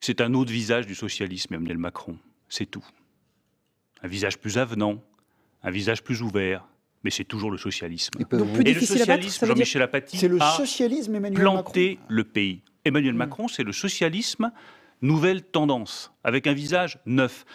C'est un autre visage du socialisme, Emmanuel Macron. C'est tout. Un visage plus avenant, un visage plus ouvert, mais c'est toujours le socialisme. Et, le socialisme, Jean-Michel c'est le socialisme planté le pays. Emmanuel hmm. Macron, c'est le socialisme nouvelle tendance, avec un visage neuf.